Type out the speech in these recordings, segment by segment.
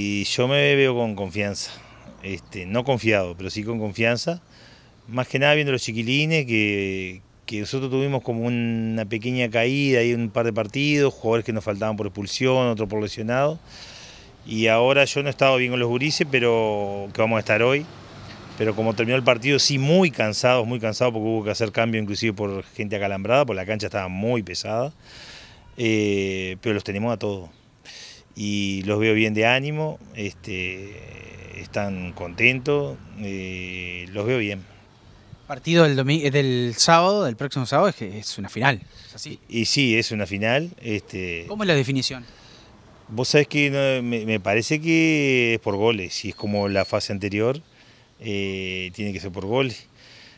Y yo me veo con confianza, este, no confiado, pero sí con confianza. Más que nada viendo los chiquilines, que, nosotros tuvimos como una pequeña caída y un par de partidos, jugadores que nos faltaban por expulsión, otro por lesionado. Y ahora yo no he estado bien con los gurises, pero que vamos a estar hoy. Pero como terminó el partido, sí, muy cansados, muy cansados, porque hubo que hacer cambio inclusive por gente acalambrada, porque la cancha estaba muy pesada. Eh, pero los tenemos a todos y los veo bien de ánimo, este, están contentos, eh, los veo bien. Partido del, eh, del sábado, del próximo sábado, es que es una final. así? Y, sí, es una final. Este, ¿Cómo es la definición? Vos sabés que me, parece que es por goles, si es como la fase anterior, eh, tiene que ser por goles.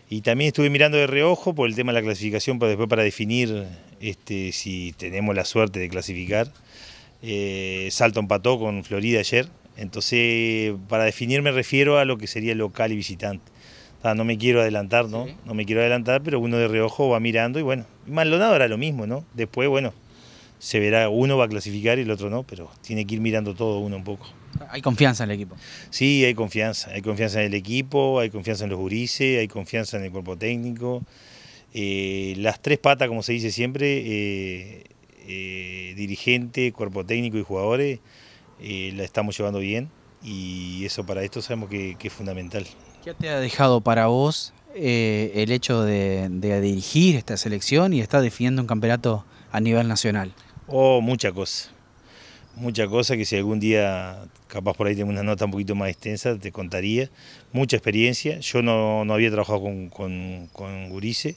Y también estuve mirando de reojo por el tema de la clasificación, para después para definir este, si tenemos la suerte de clasificar. Eh, Salto empató con Florida ayer. Entonces, para definir me refiero a lo que sería local y visitante. no me quiero adelantar, ¿no? No me quiero adelantar, pero uno de reojo va mirando y bueno. Maldonado era lo mismo, ¿no? Después, bueno, se verá, uno va a clasificar y el otro no, pero tiene que ir mirando todo uno un poco. ¿Hay confianza en el equipo? Sí, hay confianza. Hay confianza en el equipo, hay confianza en los jurises, hay confianza en el cuerpo técnico. Eh, las tres patas, como se dice siempre, eh, eh, dirigente, cuerpo técnico y jugadores, eh, la estamos llevando bien y eso para esto sabemos que, es fundamental. ¿Qué te ha dejado para vos eh, el hecho de, dirigir esta selección y estar definiendo un campeonato a nivel nacional? Oh, mucha cosa. Mucha cosa que si algún día, capaz por ahí tengo una nota un poquito más extensa, te contaría. Mucha experiencia. Yo no, no había trabajado con, con, con Gurice,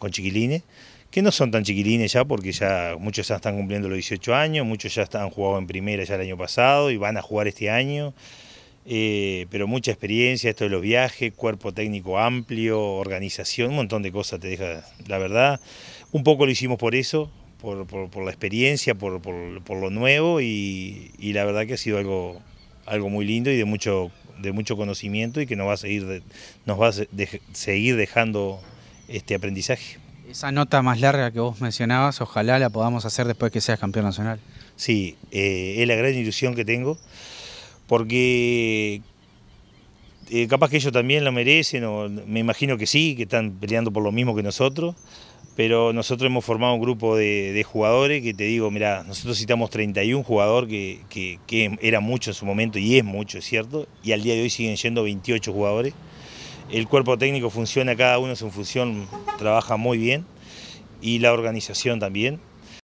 con Chiquilines que no son tan chiquilines ya, porque ya muchos ya están cumpliendo los 18 años, muchos ya están jugado en primera ya el año pasado y van a jugar este año. Eh, pero mucha experiencia, esto de los viajes, cuerpo técnico amplio, organización, un montón de cosas te deja, la verdad. Un poco lo hicimos por eso, por, la experiencia, por, lo nuevo y, la verdad que ha sido algo, algo muy lindo y de mucho, de mucho conocimiento y que nos va a seguir, nos va a seguir dejando este aprendizaje. Esa nota más larga que vos mencionabas, ojalá la podamos hacer después que seas campeón nacional. Sí, eh, es la gran ilusión que tengo, porque eh, capaz que ellos también lo merecen, o me imagino que sí, que están peleando por lo mismo que nosotros, pero nosotros hemos formado un grupo de, jugadores que te digo, mira, nosotros citamos 31 jugadores que, que, era mucho en su momento y es mucho, es cierto, y al día de hoy siguen yendo 28 jugadores el cuerpo técnico funciona, cada uno en su función trabaja muy bien y la organización también.